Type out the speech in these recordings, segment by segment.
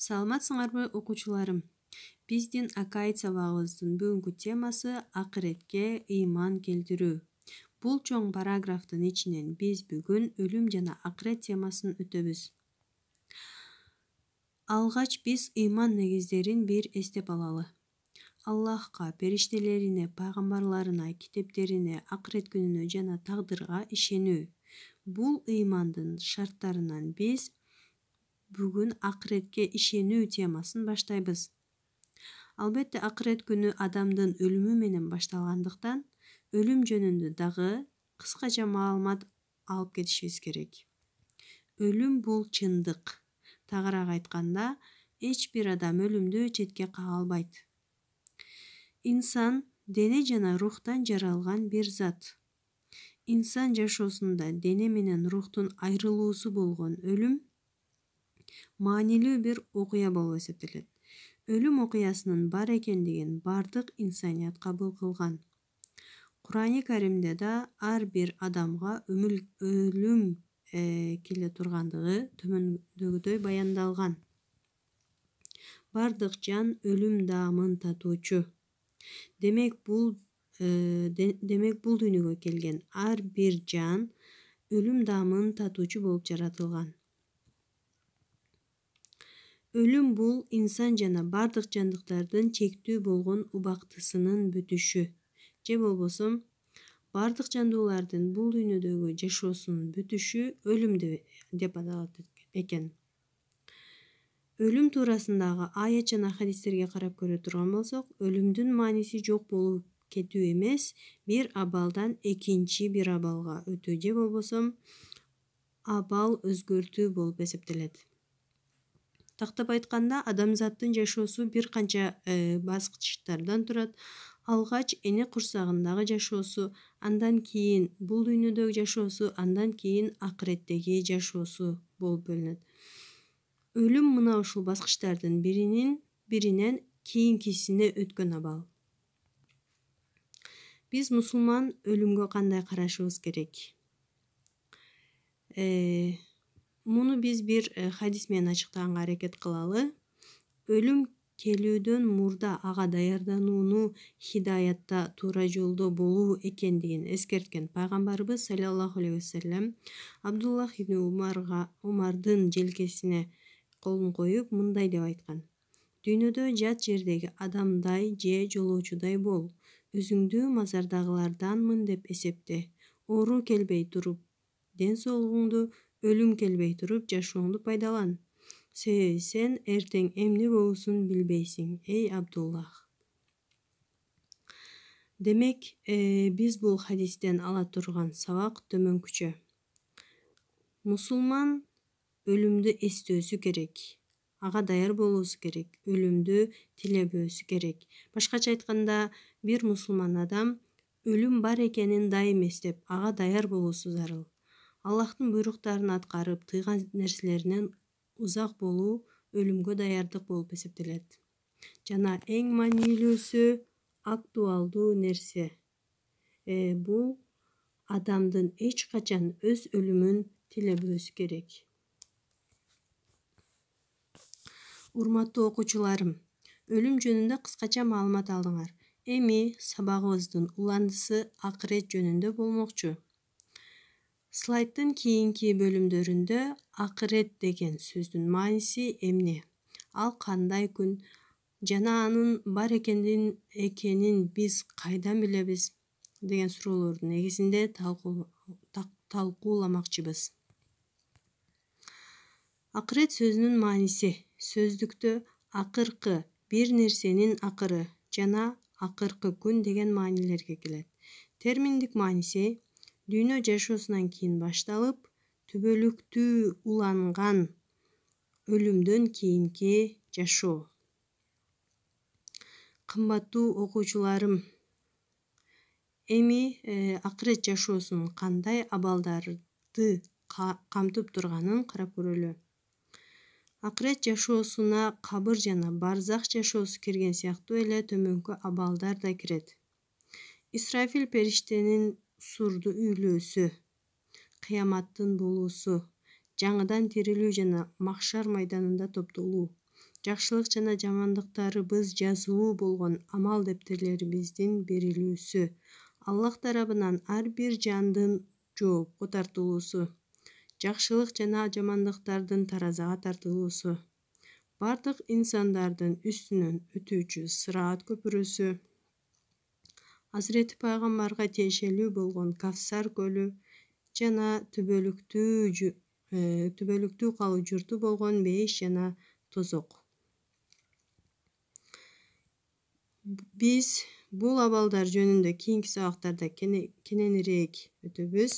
саламатсыңарбы окуучуларым биздин акаи сабагыбыздын бүгүнкү темасы акыретке ыйман келтирүү бул чоң параграфтын ичинен биз бүгүн өлүм жана акырет темасын өтөбүз алгач биз ыйман негиздерин бир эстеп алалы аллахка периштелерине пайгамбарларына китептерине акырет күнүнө жана тагдырга ишенүү бул ыймандын шарттарынан биз бүгүн акыретке ишенүү темасын баштайбыз албетте акырет күнү адамдын өлүмү менен башталгандыктан өлүм жөнүндө дагы кыскача маалымат алып кетишибиз керек өлүм бул чындык тагыраак айтканда эч бир адам өлүмдү четке кага албайт инсан дене жана рухтан жаралган бир зат инсан жашоосунда дене менен рухтун айрылуусу болгон өлүм маанилүү бир окуя болуп эсептелет өлүм окуясынын бар экендигин бардык инсаният кабыл кылган курани каримде да ар бир адамга өлүм э, келе тургандыгы төмөндөгүдөй баяндалган бардык жан өлүм даамын татуучу демек бул э, демек бул дүйнөгө келген ар бир жан өлүм даамын татуучу болуп жаратылган өлім бул инсан жана бардык жандыктардын чектүү болгон убактысынын бүтүшү же болбосо бардык жандуулардын бул дүйнөдөгү жашоосунун бүтүшү өлүм деп аталат экен өлүм туурасындагы аят жана хадистерге карап көрө турган болсок өлүмдүн мааниси жок болуп кетүү эмес бир абалдан экинчи бир абалга өтүү же болбосо абал өзгөртүү болуп эсептелет тактап айтканда адамзаттын жашоосу бир канча э, баскычтардан турат алгач эне курсагындагы жашоосу андан кийин бул дүйнөдөгү жашоосу андан кийин акыреттеги жашоосу болуп бөлүнөт өлүм мына ушул баскычтардын биринин биринен кийинкисине өткөн абал биз мусулман өлүмгө кандай карашыбыз керек э, муну биз бир э, хадис менен ачыктаганга аракет кылалы өлүм келүүдөн мурда ага даярданууну хидаятта туура жолдо болуу экендигин эскерткен пайгамбарыбыз саллаллаху алейхи васалам абдуллах ибн умарга умардын желкесине колун коюп мындай деп айткан дүйнөдө жат жердеги адамдай же жолоочудай бол өзүңдү мазардагыларданмын деп эсепте оору келбей туруп ден соолугуңду өлүм келбей туруп жашооңду пайдалан себеби сен эртең эмне болуусун билбейсиң эй абдуллах демек э, биз бул хадистен ала турган сабак төмөнкүчө мусулман өлүмдү эстөөсү керек ага даяр болуусу керек өлүмдү тилебөөсү керек башкача айтканда бир мусулман адам өлүм бар экенин дайым эстеп ага даяр болуусу зарыл аллаһтың бұйрықтарын атқарып тыйған нәрселерінен ұзақ болу өлімге даярдық болып есептеледі жана эң маанилүүсү актуалдуу нерсе ә, э, бул адамдын эч качан өз өлүмүн тилебөөсү керек урматтуу окуучуларым өлүм жөнүндө кыскача маалымат алдыңар эми сабагыбыздын уландысы акырет жөнүндө болмокчу слайдтын кийинки бөлүмдөрүндө акырет деген сөздүн мааниси эмне ал кандай күн жана анын бар экенин биз кайдан билебиз деген суроолордун негизинде талкууламакчыбыз акырет сөзүнүн мааниси сөздүктө акыркы бир нерсенин акыры жана акыркы күн деген маанилерге келет терминдик мааниси дүйнө жашоосунан кийин башталып түбөлүктүү уланган өлүмдөн кийинки жашоо кымбаттуу окуучуларым эми э, акырет жашоосун кандай абалдарды камтып турганын карап көрөлү акырет жашоосуна кабыр жана барзак жашоосу кирген сыяктуу эле төмөнкү абалдар да кирет исрафил периштенин сурду үйлөөсү кыяматтын болуусу жаңыдан тирилүү жана махшар майданында топтолуу жакшылык жана жамандыктарыбыз жазылуу болгон амал дептерлерибиздин берилүүсү аллах тарабынан ар бир жандын жоопко тартылуусу жакшылык жана жамандыктардын таразага тартылуусу бардык инсандардын үстүнөн өтүүчү сыраат көпүрөсү азирети пайгамбарга тиешелүү болгон кафсар көлү жана түбөлүктүү э, түбөлүктүү калуу журту болгон бейиш жана тозок биз бул абалдар жөнүндө кийинки сабактарда кененирээк өтөбүз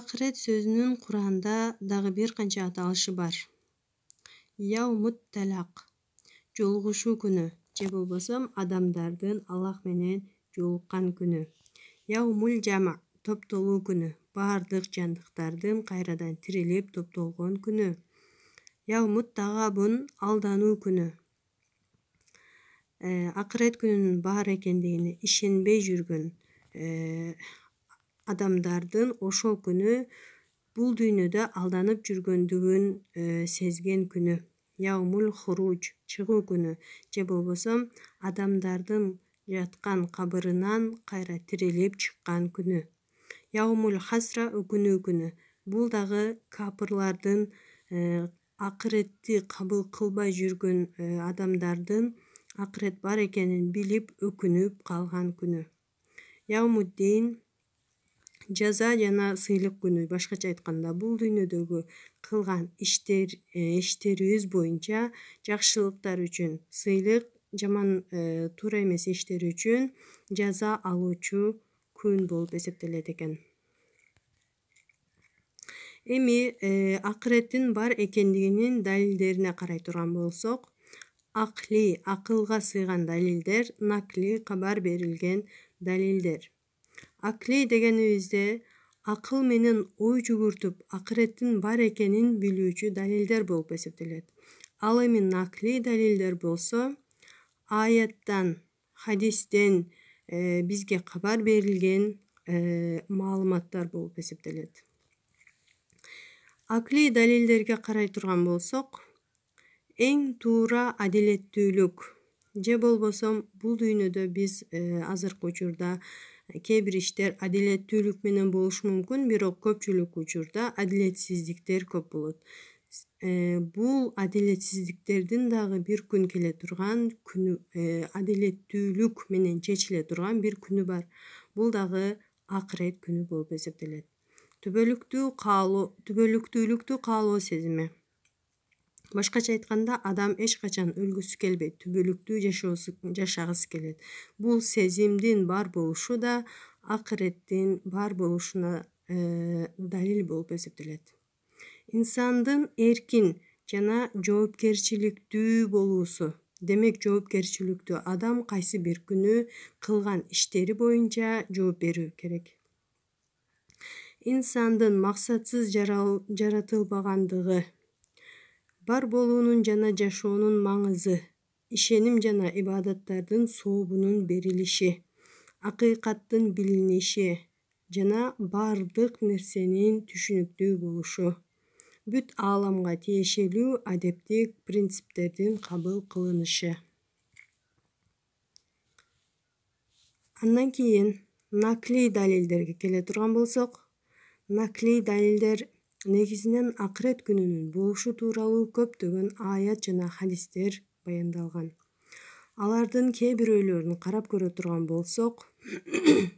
акырет сөзүнүн куранда дагы бир канча аталышы бар яумут талак жолығушу күні же болбосо адамдардын аллах менен жолуккан күнү яумул жама топтолуу күнү баардык жандыктардын кайрадан тирилип топтолгон күнү яумут тагабун алдануу күнү ә, акырет күнүнүн бар экендигине ишенбей жүргөн ә, адамдардын ошол күнү бул дүйнөдө алданып жүргөндүгүн ә, сезген күнү яумуль хруч чыгуу күнү же болбосо адамдардын жаткан кабырынан кайра тирилип чыккан күнү яумуль хасра өкүнүү күнү бул дагы капрлардын э, акыретти кабыл кылбай жүргөн э, адамдардын акырет бар экенин билип өкүнүп калган күнү ямудин жаза жана сыйлык күнү башкача айтканда бул дүйнөдөгү кылган иштер э, иштерибиз боюнча жакшылыктар үчүн сыйлык жаман э, туура эмес иштер үчүн жаза алуучу күн болуп эсептелет экен эми э, акыреттин бар экендигинин далилдерине карай турган болсок акли акылга сыйган далилдер накли кабар берилген далилдер аклий дегенибизде акыл менен ой жүгүртүп акыреттин бар экенин билүүчү далилдер болуп эсептелет ал эми наклий далилдер болсо аяттан хадистен э, бизге кабар берилген э, маалыматтар болуп эсептелет аклий далилдерге карай турган болсок эң туура адилеттүүлүк же болбосо бул дүйнөдө биз э, азыркы учурда кээ бир иштер адилеттүүлүк менен болушу мүмкүн бирок көпчүлүк учурда адилетсиздиктер көп болот э, бул адилетсиздиктердин дагы бир күн келе турган күнү э, адилеттүүлүк менен чечиле турган бир күнү бар бул дагы акырет күнү болуп эсептелет түбөлүктүү каалоо түбөлүктүүлүктү каалоо сезими башкача айтканда адам эч качан өлгүсү келбейт түбөлүктүү жашоосу жашагысы келет бул сезимдин бар болушу да акыреттин бар болушуна э, далил болуп эсептелет инсандын эркин жана жоопкерчиликтүү болуусу демек жоопкерчиликтүү адам кайсы бир күнү кылган иштери боюнча жооп берүү керек инсандын максатсыз жаратылбагандыгы бар болуунун жана жашоонун маңызы ишеним жана ибадаттардын сообунун берилиши акыйкаттын билиниши жана бардык нерсенин түшүнүктүү болушу бүт ааламга тиешелүү адептик принциптердин кабыл кылынышы андан кийин наклей далилдерге келе турган болсок наклей далилдер негизинен акырет күнүнүн болушу тууралуу көптөгөн аят жана хадистер баяндалган алардын кээ бирөөлөрүн карап көрө турган болсок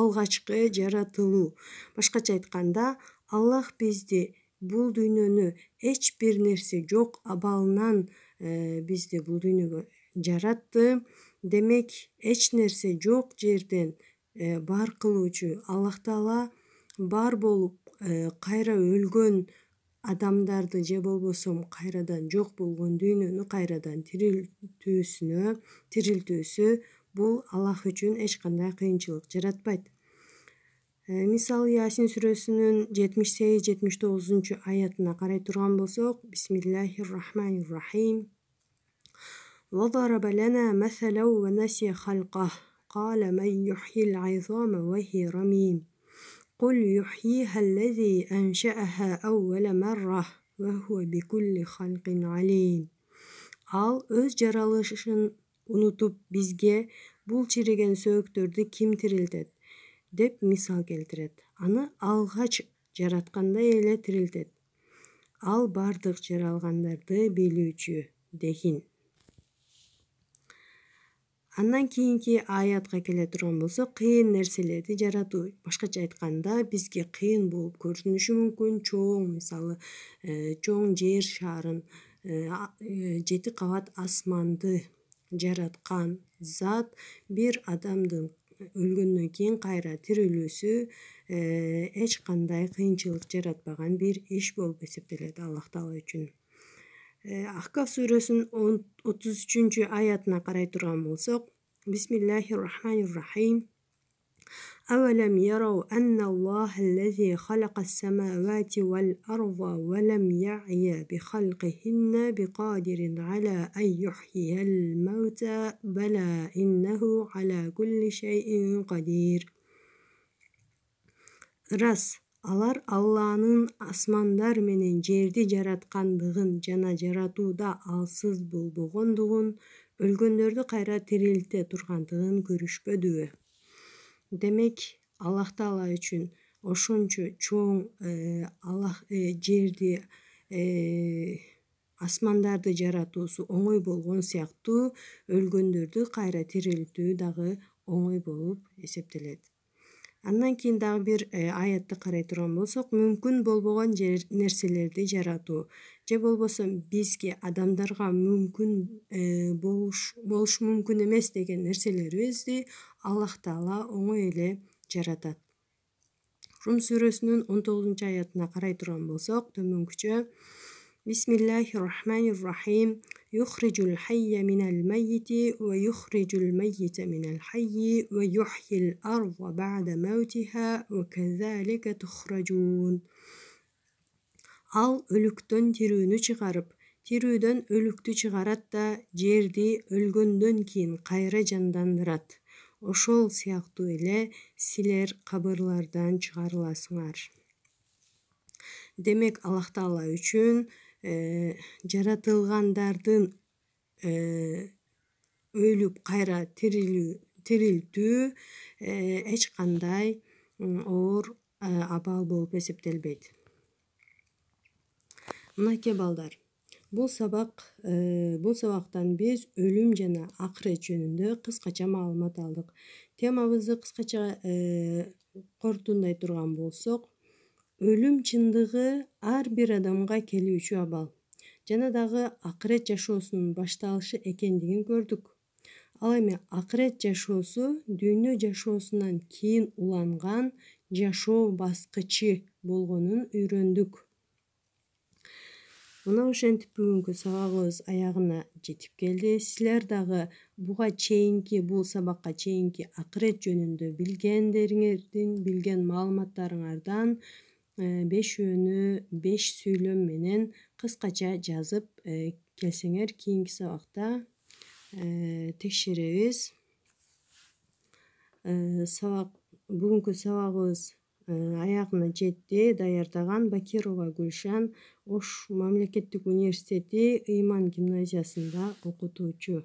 алгачкы жаратылуу башкача айтканда аллах бизди бул дүйнөнү эч бир нерсе жок абалынан э, бизди бул дүйнөгө жаратты демек эч нерсе жок жерден э, бар кылуучу аллах таала бар болуп Э, қайра өлгөн адамдарды же болбосом, кайрадан жок болгон дүйнөнү кайрадан тирилтүүсүнө тирилтүүсү бул аллах үчүн эч кандай кыйынчылык жаратпайт э, мисалы ясин сүрөсүнүн жетимиш сегиз жетимиш тогузунчу аятына карай турган болсок бисмиллахи рахмани рахим وضرب لنا مثلا ونسي خلقه قل يحييها الذي أنشأها أول مرة وهو بكل خلق عليم ал өз жаралышын ұнытып бізге бұл чиреген сөөктөрдү ким тирилтет деп мисал келтирет аны алгач жараткандай эле тирилтет ал бардык жаралгандарды билүүчү дегин андан кийинки аятка келе турган болсок кыйын нерселерди жаратуу башкача айтканда бизге кыйын болуп көрүнүшү мүмкүн чоң мисалы э, чоң жер шаарын э, э, жети кабат асманды жараткан зат бир адамдын өлгөндөн кийин кайра тирилүүсү эч кандай кыйынчылык жаратпаган бир иш болуп эсептелет аллах таала үчүн ahqaf surasinin 33 oyatına qaray turgan bolsok bismillahi rohmanir rohim أولم يروا أن الله الذي خلق السماوات والأرض ولم يعي بخلقهن بقادر على أن يحيي الموتى بلى إنه على كل شيء قدير رس алар алланын асмандар менен жерди жараткандыгын жана жаратууда алсыз болбогондугун өлгөндөрдү кайра тирелте тургандыгын көрүшпөдүбү демек аллах таала үчүн ошончо чоң э, аллах э, жерди э, асмандарды жаратуусу оңой болгон сыяктуу өлгөндөрдү кайра тирелтүү дагы оңой болуп эсептелет андан кийин дагы бир аятты карай турган болсок мүмкүн болбогон нерселерди жаратуу же болбосо бизге адамдарга мүмкүн болушу мүмкүн эмес деген нерселерибизди аллах таала оңой эле жаратат рум сүрөсүнүн он тогузунчу аятына карай турган болсок төмөнкүчө бисмиллахи рахманир рахим يخرج الحي من الميت ويخرج الميت من الحي ويحيي الأرض بعد موتها وكذلك تخرجون ал өлүктөн тирүүнү чыгарып тирүүдөн өлүктү чыгарат да жерди өлгөндөн кийин кайра жандандырат ошол сыяктуу эле силер кабырлардан чыгарыласыңар демек аллах таала үчүн Э, жаратылгандардын э, өлүп кайра тирилүү тирилтүү э, эч кандай оор абал болуп эсептелбейт мынакей балдар бул сабак бул сабактан биз өлүм жана акырет жөнүндө кыскача маалымат алдык темабызды кыскача корутундай турган болсок өлүм чындыгы ар бир адамга келүүчү абал жана дагы акырет жашоосунун башталышы экендигин көрдүк ал эми акырет жашоосу дүйнө жашоосунан кийин уланган жашоо баскычы болгонун үйрөндүк мына ошентип бүгүнкү сабагыбыз аягына жетип келди силер дагы буга чейинки бул сабакка чейинки акырет жөнүндө билгендериңердин билген маалыматтарыңардан Э, бешөөнү беш сүйлөм менен кыскача жазып э, келсеңер кийинки сабакта э, текшеребиз сабак бүгүнкү сабагыбыз аягына жетти даярдаган бакирова гүлшан ош мамлекеттик университети ыйман гимназиясында окутуучу